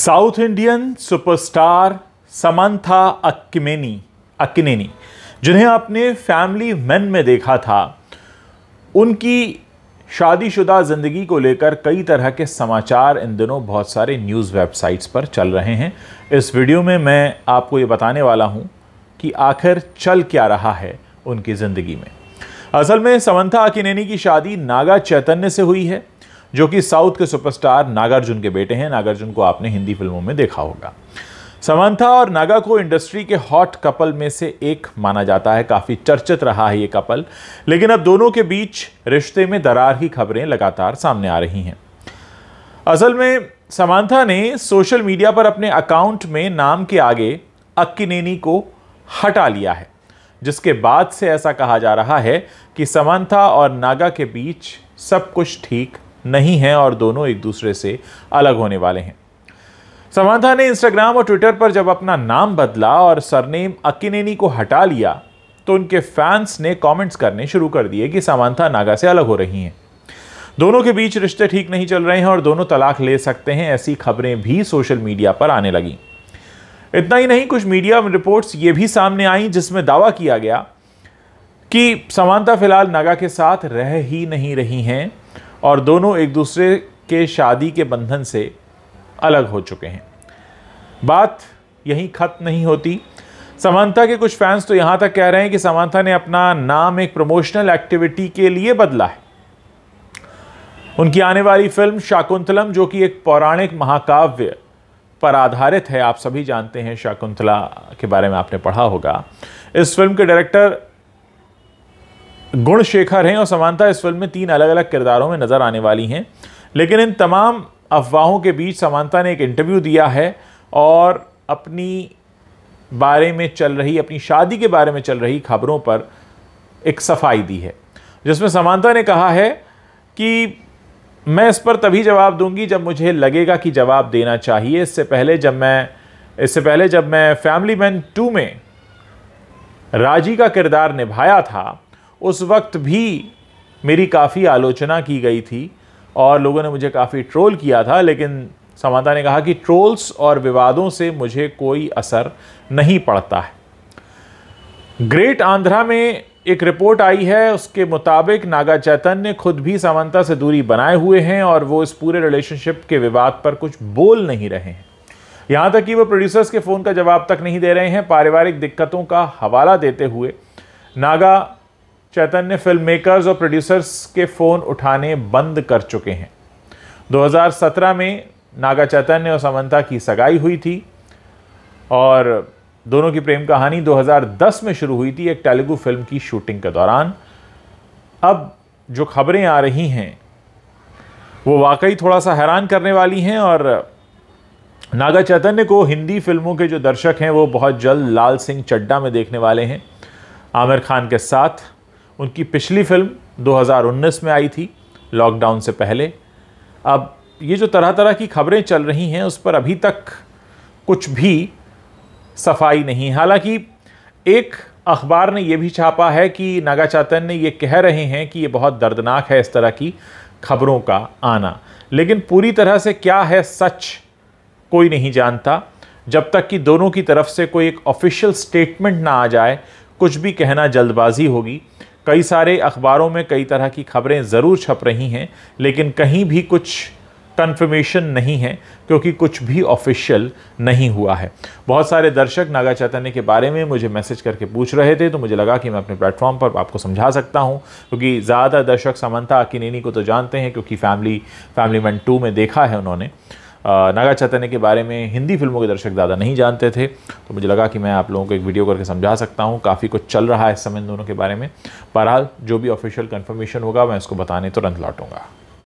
south Indian superstar Samantha Akkineni Akkineni जिन्हें आपने family man में देखा था उनकी शादीशुदा ज़िंदगी को लेकर कई तरह के समाचार इन दिनों बहुत सारे न्यूज़ वेबसाइट्स पर चल रहे हैं इस वीडियो में मैं आपको ये बताने वाला हूँ कि आखिर चल क्या रहा है उनकी ज़िंदगी में असल में समंथा अकिनेनी की शादी नागा चैतन्य से हुई है जो कि साउथ के सुपरस्टार नागार्जुन के बेटे हैं नागार्जुन को आपने हिंदी फिल्मों में देखा होगा समंथा और नागा को इंडस्ट्री के हॉट कपल में से एक माना जाता है काफ़ी चर्चित रहा है ये कपल लेकिन अब दोनों के बीच रिश्ते में दरार की खबरें लगातार सामने आ रही हैं असल में समांथा ने सोशल मीडिया पर अपने अकाउंट में नाम के आगे अक्कीनेनी को हटा लिया है जिसके बाद से ऐसा कहा जा रहा है कि समांथा और नागा के बीच सब कुछ ठीक नहीं हैं और दोनों एक दूसरे से अलग होने वाले हैं समांथा ने इंस्टाग्राम और ट्विटर पर जब अपना नाम बदला और सरनेम अकिनेनी को हटा लिया तो उनके फैंस ने कमेंट्स करने शुरू कर दिए कि समांथा नागा से अलग हो रही हैं दोनों के बीच रिश्ते ठीक नहीं चल रहे हैं और दोनों तलाक ले सकते हैं ऐसी खबरें भी सोशल मीडिया पर आने लगीं इतना ही नहीं कुछ मीडिया रिपोर्ट्स ये भी सामने आई जिसमें दावा किया गया कि समानता फिलहाल नागा के साथ रह ही नहीं रही हैं और दोनों एक दूसरे के शादी के बंधन से अलग हो चुके हैं बात यहीं ख़त्म नहीं होती समानता के कुछ फैंस तो यहां तक कह रहे हैं कि समानता ने अपना नाम एक प्रमोशनल एक्टिविटी के लिए बदला है उनकी आने वाली फिल्म शाकुंतलम जो कि एक पौराणिक महाकाव्य पर आधारित है आप सभी जानते हैं शाकुंतला के बारे में आपने पढ़ा होगा इस फिल्म के डायरेक्टर गुण शेखर हैं और समानता इस फिल्म में तीन अलग अलग किरदारों में नज़र आने वाली हैं लेकिन इन तमाम अफवाहों के बीच समानता ने एक इंटरव्यू दिया है और अपनी बारे में चल रही अपनी शादी के बारे में चल रही खबरों पर एक सफाई दी है जिसमें समानता ने कहा है कि मैं इस पर तभी जवाब दूंगी जब मुझे लगेगा कि जवाब देना चाहिए इससे पहले जब मैं इससे पहले जब मैं फैमिली मैन टू में राजी का किरदार निभाया था उस वक्त भी मेरी काफ़ी आलोचना की गई थी और लोगों ने मुझे काफ़ी ट्रोल किया था लेकिन समाता ने कहा कि ट्रोल्स और विवादों से मुझे कोई असर नहीं पड़ता है ग्रेट आंध्रा में एक रिपोर्ट आई है उसके मुताबिक नागा चैतन्य खुद भी समानता से दूरी बनाए हुए हैं और वो इस पूरे रिलेशनशिप के विवाद पर कुछ बोल नहीं रहे हैं यहाँ तक कि वो प्रोड्यूसर्स के फ़ोन का जवाब तक नहीं दे रहे हैं पारिवारिक दिक्कतों का हवाला देते हुए नागा चैतन्य फिल्म मेकर्स और प्रोड्यूसर्स के फ़ोन उठाने बंद कर चुके हैं 2017 में नागा चैतन्य और समंता की सगाई हुई थी और दोनों की प्रेम कहानी 2010 में शुरू हुई थी एक तेलुगु फिल्म की शूटिंग के दौरान अब जो खबरें आ रही हैं वो वाकई थोड़ा सा हैरान करने वाली हैं और नागा चैतन्य को हिंदी फिल्मों के जो दर्शक हैं वो बहुत जल्द लाल सिंह चड्डा में देखने वाले हैं आमिर खान के साथ उनकी पिछली फिल्म 2019 में आई थी लॉकडाउन से पहले अब ये जो तरह तरह की खबरें चल रही हैं उस पर अभी तक कुछ भी सफाई नहीं हालांकि एक अखबार ने यह भी छापा है कि नागा चैतन्य ये कह रहे हैं कि ये बहुत दर्दनाक है इस तरह की खबरों का आना लेकिन पूरी तरह से क्या है सच कोई नहीं जानता जब तक कि दोनों की तरफ से कोई एक ऑफिशियल स्टेटमेंट ना आ जाए कुछ भी कहना जल्दबाजी होगी कई सारे अखबारों में कई तरह की खबरें ज़रूर छप रही हैं लेकिन कहीं भी कुछ कन्फर्मेशन नहीं है क्योंकि कुछ भी ऑफिशियल नहीं हुआ है बहुत सारे दर्शक नागा चैतन्य के बारे में मुझे मैसेज करके पूछ रहे थे तो मुझे लगा कि मैं अपने प्लेटफॉर्म पर आपको समझा सकता हूं क्योंकि ज़्यादा दर्शक समंता अकिनेनी को तो जानते हैं क्योंकि फैमिली फैमिली मैन टू में देखा है उन्होंने नागा चैतन्य के बारे में हिंदी फिल्मों के दर्शक ज़्यादा नहीं जानते थे तो मुझे लगा कि मैं आप लोगों को एक वीडियो करके समझा सकता हूँ काफ़ी कुछ चल रहा है इस समय दोनों के बारे में बहरहाल जो भी ऑफिशियल कन्फर्मेशन होगा मैं उसको बताने तुरंत लौटूंगा